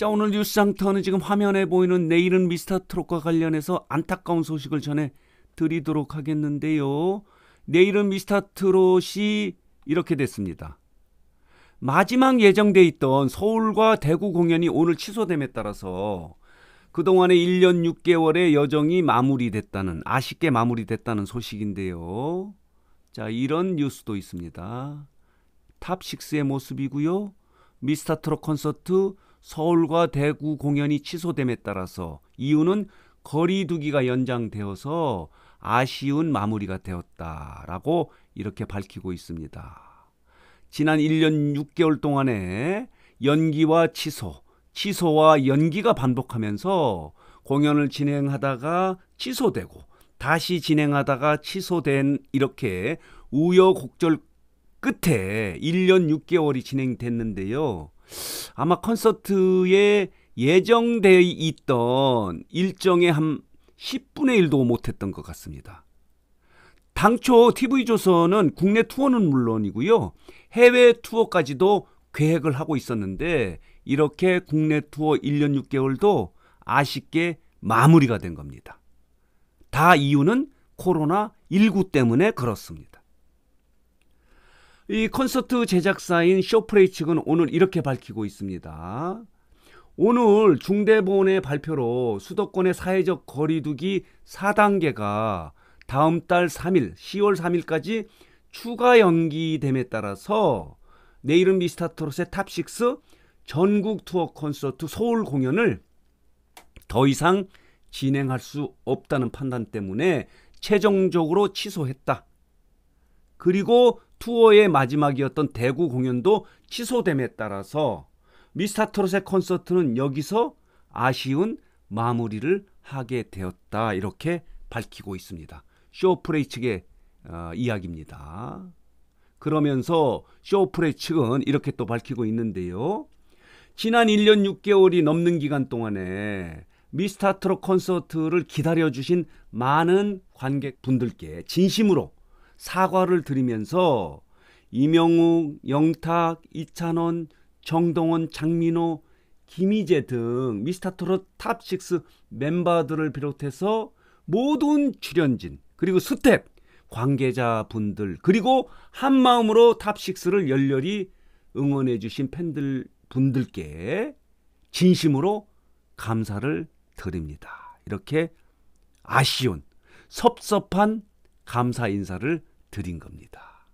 자 오늘 뉴스 장터는 지금 화면에 보이는 내일은 미스터 트롯과 관련해서 안타까운 소식을 전해 드리도록 하겠는데요. 내일은 미스터 트롯이 이렇게 됐습니다. 마지막 예정돼 있던 서울과 대구 공연이 오늘 취소됨에 따라서 그동안의 1년 6개월의 여정이 마무리됐다는 아쉽게 마무리됐다는 소식인데요. 자, 이런 뉴스도 있습니다. 탑6의 모습이고요. 미스터 트롯 콘서트 서울과 대구 공연이 취소됨에 따라서 이유는 거리두기가 연장되어서 아쉬운 마무리가 되었다라고 이렇게 밝히고 있습니다. 지난 1년 6개월 동안에 연기와 취소, 취소와 연기가 반복하면서 공연을 진행하다가 취소되고 다시 진행하다가 취소된 이렇게 우여곡절 끝에 1년 6개월이 진행됐는데요. 아마 콘서트에 예정되어 있던 일정의 한 10분의 1도 못했던 것 같습니다. 당초 TV조선은 국내 투어는 물론이고요. 해외 투어까지도 계획을 하고 있었는데 이렇게 국내 투어 1년 6개월도 아쉽게 마무리가 된 겁니다. 다 이유는 코로나19 때문에 그렇습니다. 이 콘서트 제작사인 쇼프레이 측은 오늘 이렇게 밝히고 있습니다. 오늘 중대본의 발표로 수도권의 사회적 거리두기 4단계가 다음 달 3일, 10월 3일까지 추가 연기됨에 따라서 내일은 미스터트롯의 탑6 전국 투어 콘서트 서울 공연을 더 이상 진행할 수 없다는 판단 때문에 최종적으로 취소했다. 그리고 투어의 마지막이었던 대구 공연도 취소됨에 따라서 미스터 트롯의 콘서트는 여기서 아쉬운 마무리를 하게 되었다 이렇게 밝히고 있습니다. 쇼프레이 측의 어, 이야기입니다. 그러면서 쇼프레이 측은 이렇게 또 밝히고 있는데요. 지난 1년 6개월이 넘는 기간 동안에 미스터 트롯 콘서트를 기다려주신 많은 관객분들께 진심으로 사과를 드리면서 이명욱, 영탁, 이찬원, 정동원, 장민호, 김희재 등 미스터트롯 탑6 멤버들을 비롯해서 모든 출연진 그리고 스탭 관계자분들 그리고 한마음으로 탑6를 열렬히 응원해 주신 팬들 분들께 진심으로 감사를 드립니다. 이렇게 아쉬운 섭섭한 감사 인사를 드린 겁니다.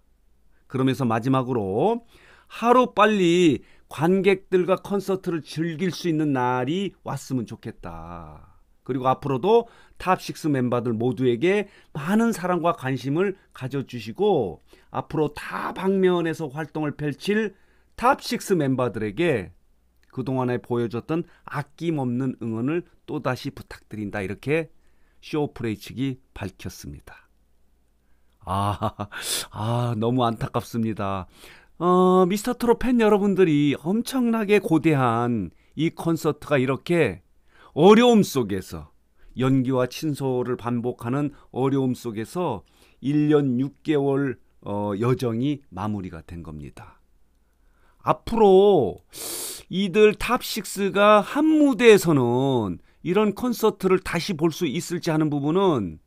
그러면서 마지막으로 하루 빨리 관객들과 콘서트를 즐길 수 있는 날이 왔으면 좋겠다. 그리고 앞으로도 탑6 멤버들 모두에게 많은 사랑과 관심을 가져주시고 앞으로 다방면에서 활동을 펼칠 탑6 멤버들에게 그동안에 보여줬던 아낌없는 응원을 또다시 부탁드린다 이렇게 쇼프레이 측이 밝혔습니다. 아, 아, 너무 안타깝습니다. 어, 미스터 트롯 팬 여러분들이 엄청나게 고대한 이 콘서트가 이렇게 어려움 속에서 연기와 친소를 반복하는 어려움 속에서 1년 6개월 어, 여정이 마무리가 된 겁니다. 앞으로 이들 탑6가 한 무대에서는 이런 콘서트를 다시 볼 수 있을지 하는 부분은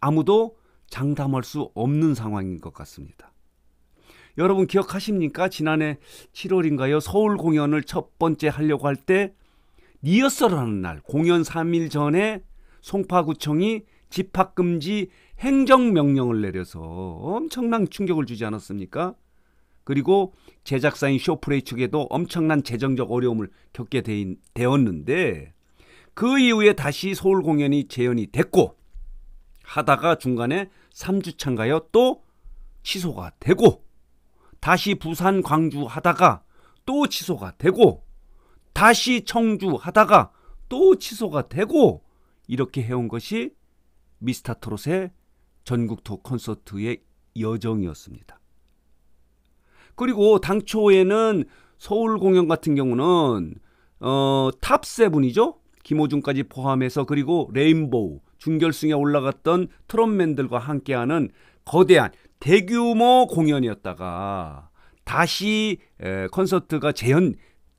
아무도 장담할 수 없는 상황인 것 같습니다. 여러분 기억하십니까? 지난해 7월인가요? 서울 공연을 첫 번째 하려고 할 때 리허설하는 날 공연 3일 전에 송파구청이 집합금지 행정명령을 내려서 엄청난 충격을 주지 않았습니까? 그리고 제작사인 쇼프레이 측에도 엄청난 재정적 어려움을 겪게 되었는데 그 이후에 다시 서울 공연이 재연이 됐고 하다가 중간에 3주 차인가요? 또 취소가 되고 다시 부산 광주 하다가 또 취소가 되고 다시 청주 하다가 또 취소가 되고 이렇게 해온 것이 미스터 트롯의 전국 투 콘서트의 여정이었습니다. 그리고 당초에는 서울 공연 같은 경우는 어, 탑 세븐이죠. 김호중까지 포함해서 그리고 레인보우 중결승에 올라갔던 트롯맨들과 함께하는 거대한 대규모 공연이었다가 다시 콘서트가 재현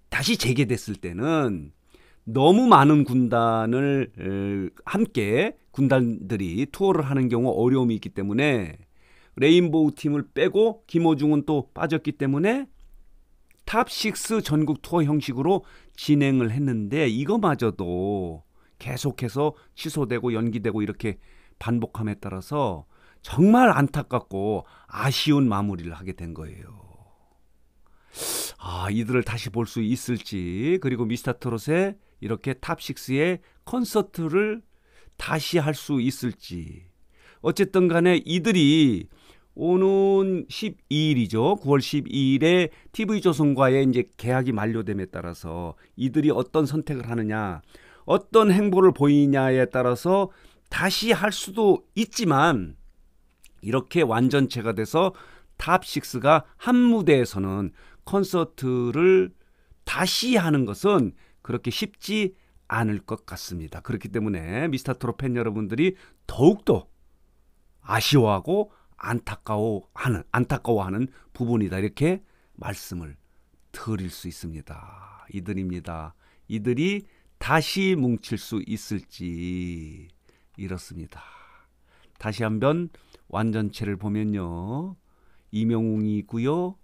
다시 재개됐을 때는 너무 많은 군단을 함께 군단들이 투어를 하는 경우 어려움이 있기 때문에 레인보우 팀을 빼고 김호중은 또 빠졌기 때문에 탑 6 전국 투어 형식으로 진행을 했는데 이거마저도 계속해서 취소되고 연기되고 이렇게 반복함에 따라서 정말 안타깝고 아쉬운 마무리를 하게 된 거예요. 아, 이들을 다시 볼 수 있을지 그리고 미스터 트롯의 이렇게 탑6의 콘서트를 다시 할 수 있을지 어쨌든 간에 이들이 오는 12일이죠. 9월 12일에 TV조선과의 이제 계약이 만료됨에 따라서 이들이 어떤 선택을 하느냐 어떤 행보를 보이냐에 따라서 다시 할 수도 있지만 이렇게 완전체가 돼서 탑6가 한 무대에서는 콘서트를 다시 하는 것은 그렇게 쉽지 않을 것 같습니다. 그렇기 때문에 미스터트롯 팬 여러분들이 더욱더 아쉬워하고 안타까워하는 안타까워하는 부분이다 이렇게 말씀을 드릴 수 있습니다. 이들입니다. 이들이 다시 뭉칠 수 있을지 이렇습니다. 다시 한번 완전체를 보면요. 이명웅이 있고요.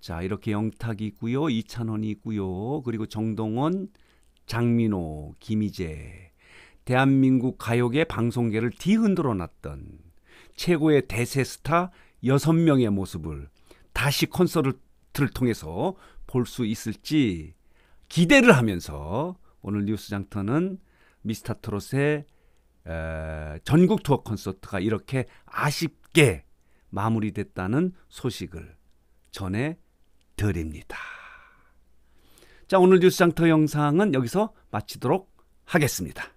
자, 이렇게 영탁이 있고요. 이찬원이 있고요. 그리고 정동원, 장민호, 김희재. 대한민국 가요계 방송계를 뒤흔들어 놨던 최고의 대세 스타 6명의 모습을 다시 콘서트를 통해서 볼 수 있을지 기대를 하면서 오늘 뉴스 장터는 미스터 트롯의 에, 전국 투어 콘서트가 이렇게 아쉽게 마무리됐다는 소식을 전해 드립니다. 자, 오늘 뉴스 장터 영상은 여기서 마치도록 하겠습니다.